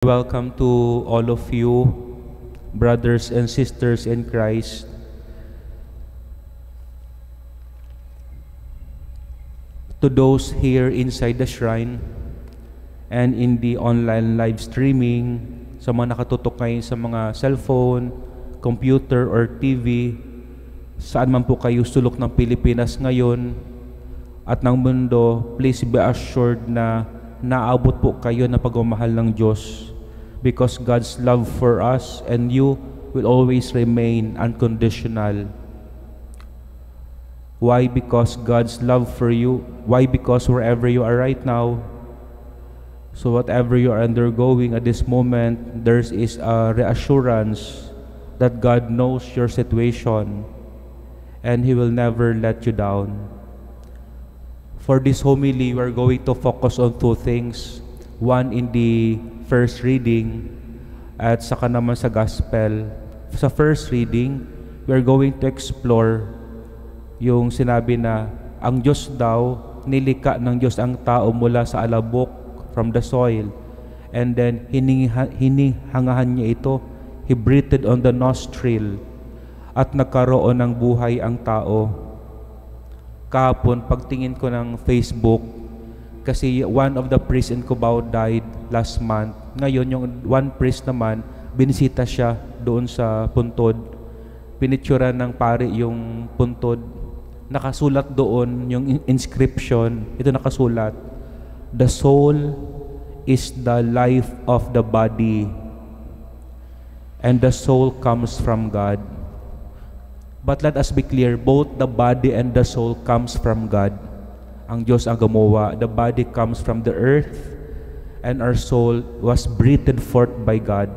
Welcome to all of you, brothers and sisters in Christ. To those here inside the shrine and in the online live streaming, sa mga nakatutok kayo sa mga cellphone, computer, or TV, saan man po kayo sulok ng Pilipinas ngayon at ng mundo, please be assured na naabot po kayo na pagmamahal ng Diyos because God's love for us and you will always remain unconditional. Why? Because God's love for you. Why? Because wherever you are right now, so whatever you are undergoing at this moment, there is a reassurance that God knows your situation and He will never let you down. For this homily, we are going to focus on two things. one in the first reading at saka naman sa gospel. Sa first reading, we are going to explore yung sinabi na ang Diyos daw, nilika ng Diyos ang tao mula sa alabok from the soil. And then hiningiha, hinihangahan niya ito. He breathed on the nostril at nagkaroon ng buhay ang tao. kapon pagtingin ko ng Facebook, kasi one of the priests in Cubao died last month. Ngayon, yung one priest naman, binisita siya doon sa puntod. Pinitsura ng pari yung puntod. Nakasulat doon yung inscription. Ito nakasulat, The soul is the life of the body and the soul comes from God. But let us be clear, both the body and the soul comes from God ang Diyos ang gumawa. The body comes from the earth and our soul was breathed forth by God.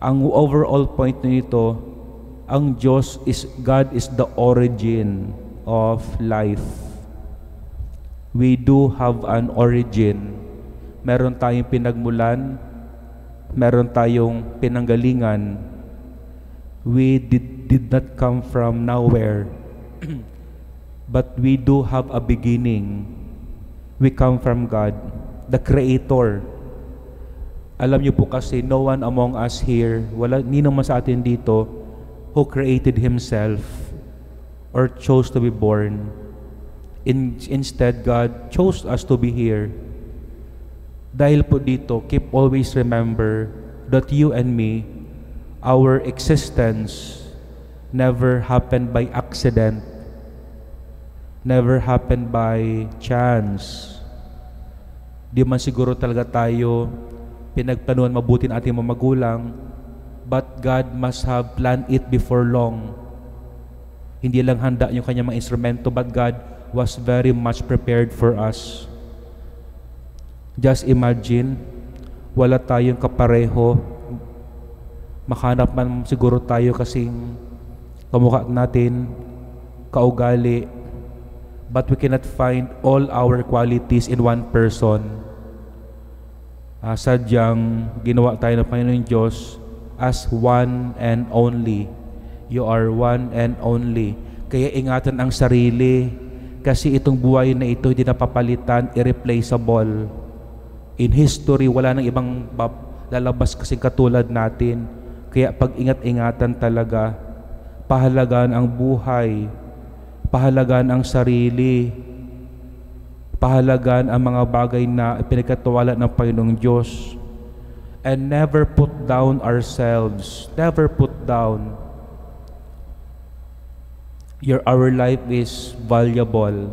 Ang overall point nito, ang Diyos is, God is the origin of life. We do have an origin. Meron tayong pinagmulan, meron tayong pinanggalingan. We did, did not come from nowhere. but we do have a beginning. We come from God, the Creator. Alam niyo po kasi, no one among us here, wala, ni naman sa atin dito, who created himself or chose to be born. In, instead, God chose us to be here. Dahil po dito, keep always remember that you and me, our existence never happened by accident never happened by chance. Di man siguro talaga tayo pinagplanuhan mabuti ng ating mga magulang, but God must have planned it before long. Hindi lang handa yung kanyang mga instrumento, but God was very much prepared for us. Just imagine, wala tayong kapareho. Makanap man siguro tayo kasing kamukha natin, kaugali, but we cannot find all our qualities in one person. Uh, sadyang ginawa tayo ng Panginoon Diyos as one and only. You are one and only. Kaya ingatan ang sarili kasi itong buhay na ito hindi napapalitan, irreplaceable. In history, wala nang ibang lalabas kasi katulad natin. Kaya pag ingat-ingatan talaga, pahalagaan ang buhay pahalagan ang sarili, pahalagan ang mga bagay na pinagkatiwala ng Panginoong Diyos, and never put down ourselves, never put down. Your, our life is valuable.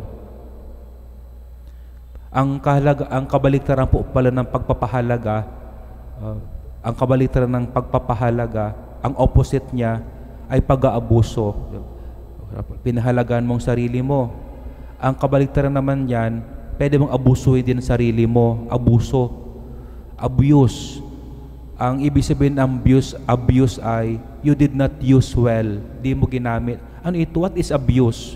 Ang, kahalaga, ang kabaliktaran po pala ng pagpapahalaga, uh, ang kabaliktaran ng pagpapahalaga, ang opposite niya ay pag-aabuso pinahalagaan mo ang sarili mo. Ang kabaligtaran naman yan, pwede mong abusuhin din ang sarili mo. Abuso. Abuse. Ang ibig sabihin ng abuse, abuse ay you did not use well. Di mo ginamit. Ano ito? What is abuse?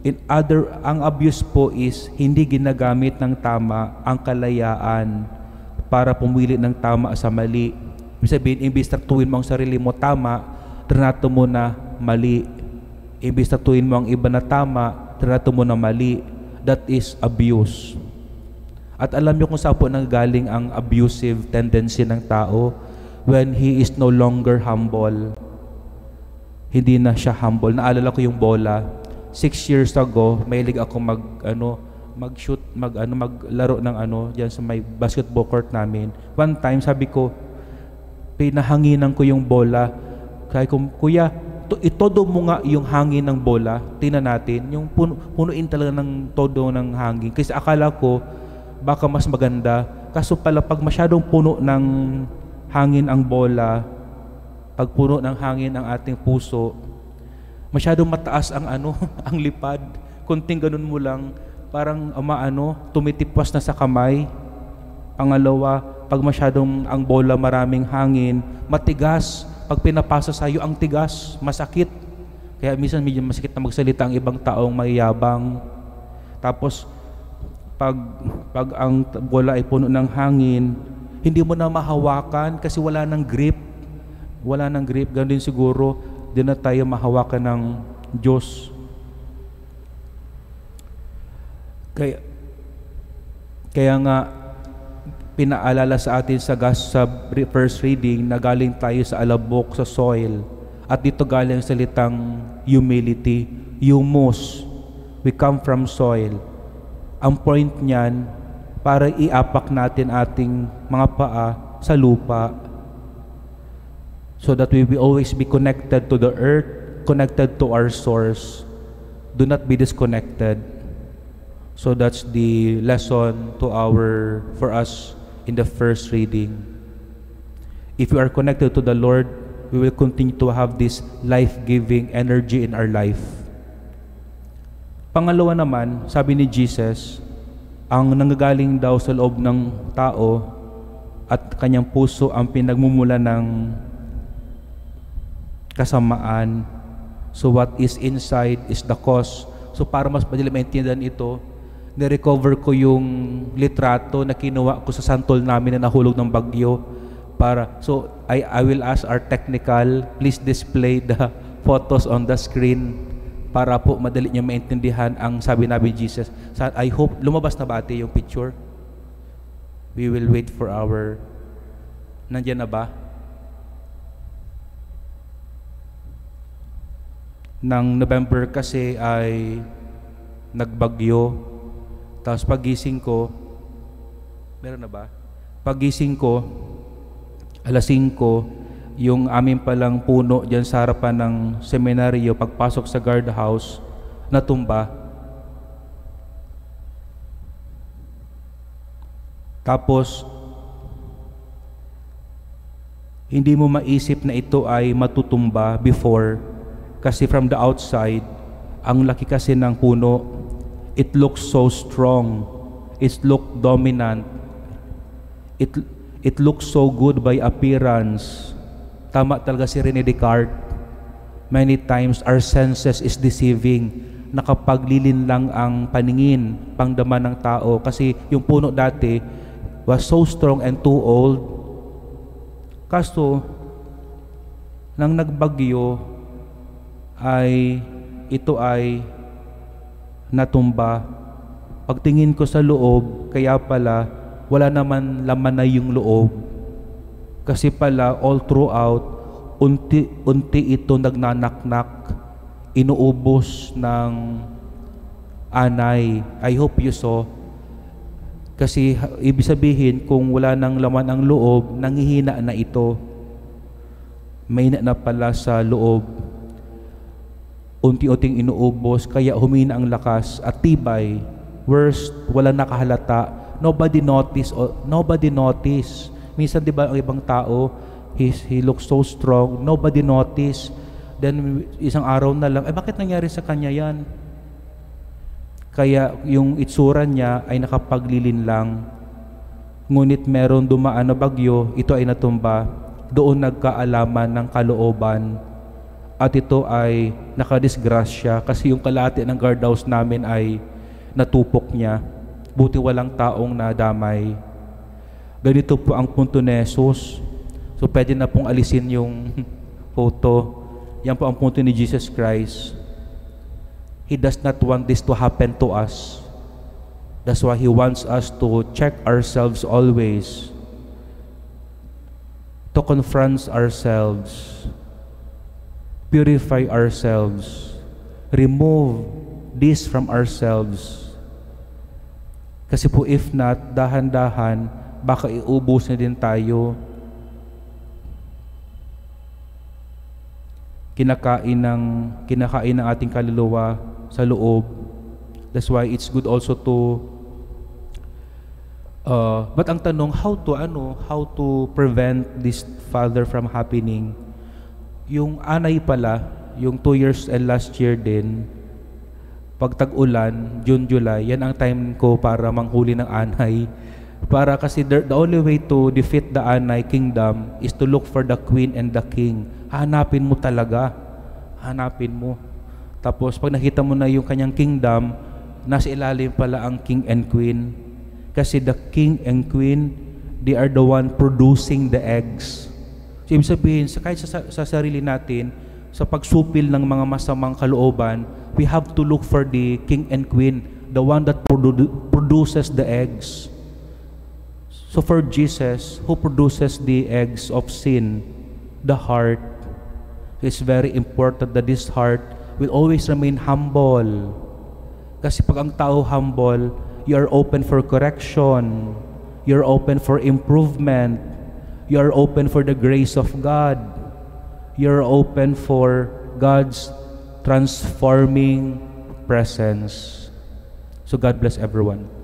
In other, ang abuse po is hindi ginagamit ng tama ang kalayaan para pumili ng tama sa mali. Ibig sabihin, imbis traktuin mo ang sarili mo tama, trinato mo na mali Ibig tatuin mo ang iba na tama, trinato mo na mali. That is abuse. At alam niyo kung saan po nanggaling ang abusive tendency ng tao when he is no longer humble. Hindi na siya humble. Naalala ko yung bola. Six years ago, mahilig ako mag, ano, mag-shoot, mag, ano, maglaro ng ano, dyan sa may basketball court namin. One time, sabi ko, pinahanginan ko yung bola. Kaya ko, kuya, to, itodo mo nga yung hangin ng bola, tina natin, yung puno, punuin talaga ng todo ng hangin. Kasi akala ko, baka mas maganda. Kaso pala, pag masyadong puno ng hangin ang bola, pag puno ng hangin ang ating puso, masyadong mataas ang ano, ang lipad. Kunting ganun mo lang, parang ano, tumitipas na sa kamay. Pangalawa, pag masyadong ang bola maraming hangin, matigas, pag pinapasa sa iyo ang tigas, masakit. Kaya minsan medyo masakit na magsalita ang ibang taong mayabang. Tapos pag pag ang bola ay puno ng hangin, hindi mo na mahawakan kasi wala nang grip. Wala nang grip. Ganun din siguro, din na tayo mahawakan ng Diyos. Kaya, kaya nga, pinaalala sa atin sa, gas, sa first reading na galing tayo sa alabok, sa soil. At dito galing salitang humility, humus. We come from soil. Ang point niyan, para iapak natin ating mga paa sa lupa so that we will always be connected to the earth, connected to our source. Do not be disconnected. So that's the lesson to our for us in the first reading. If you are connected to the Lord, we will continue to have this life-giving energy in our life. Pangalawa naman, sabi ni Jesus, ang nanggagaling daw sa loob ng tao at kanyang puso ang pinagmumula ng kasamaan. So what is inside is the cause. So para mas madali maintindihan ito, nirecover ko yung litrato na kinuha ko sa santol namin na nahulog ng bagyo. Para, so, I, I will ask our technical, please display the photos on the screen para po madali niyo maintindihan ang sabi nabi Jesus. So, I hope, lumabas na ba ate yung picture? We will wait for our, nandiyan na ba? Nang November kasi ay nagbagyo tapos pagising ko, meron na ba? Pagising ko, alas 5, yung amin palang puno dyan sa harapan ng seminaryo, pagpasok sa guardhouse, natumba. Tapos, hindi mo maisip na ito ay matutumba before kasi from the outside, ang laki kasi ng puno It looks so strong. It look dominant. It, it looks so good by appearance. Tama talaga si Rene Descartes. Many times our senses is deceiving. Nakapaglilin lang ang paningin, pangdama ng tao. Kasi yung puno dati was so strong and too old. Kaso, nang nagbagyo, ay ito ay natumba. Pagtingin ko sa loob, kaya pala wala naman laman na yung loob. Kasi pala all throughout, unti-unti ito nagnanaknak, inuubos ng anay. I hope you saw. Kasi ibig sabihin, kung wala nang laman ang loob, nangihina na ito. May na pala sa loob unti-unting inuubos, kaya humina ang lakas at tibay. Worst, wala nakahalata. Nobody notice. O, nobody notice. Minsan, di ba, ang ibang tao, he, he looks so strong, nobody notice. Then, isang araw na lang, eh, bakit nangyari sa kanya yan? Kaya, yung itsura niya ay nakapaglilin lang. Ngunit meron dumaan na bagyo, ito ay natumba. Doon nagkaalaman ng kalooban at ito ay nakadisgrasya kasi yung kalahati ng guardhouse namin ay natupok niya. Buti walang taong nadamay. Ganito po ang punto ni Jesus. So pwede na pong alisin yung photo. Yan po ang punto ni Jesus Christ. He does not want this to happen to us. That's why He wants us to check ourselves always, to confront ourselves, purify ourselves, remove this from ourselves. Kasi po if not, dahan-dahan, baka iubos na din tayo. Kinakain ng, kinakain ng ating kaluluwa sa loob. That's why it's good also to Uh, but ang tanong, how to ano, how to prevent this father from happening? Yung anay pala, yung 2 years and last year din, pag tag-ulan, June, July, yan ang time ko para manghuli ng anay. Para kasi the, the only way to defeat the anay kingdom is to look for the queen and the king. Hanapin mo talaga. Hanapin mo. Tapos pag nakita mo na yung kanyang kingdom, nasa ilalim pala ang king and queen. Kasi the king and queen, they are the one producing the eggs. So, ibig sabihin, sa, kahit sa, sa sarili natin, sa pagsupil ng mga masamang kalooban, we have to look for the king and queen, the one that produ- produces the eggs. So for Jesus, who produces the eggs of sin, the heart, it's very important that this heart will always remain humble. Kasi pag ang tao humble, you are open for correction, you're open for improvement, You are open for the grace of God. You're open for God's transforming presence. So God bless everyone.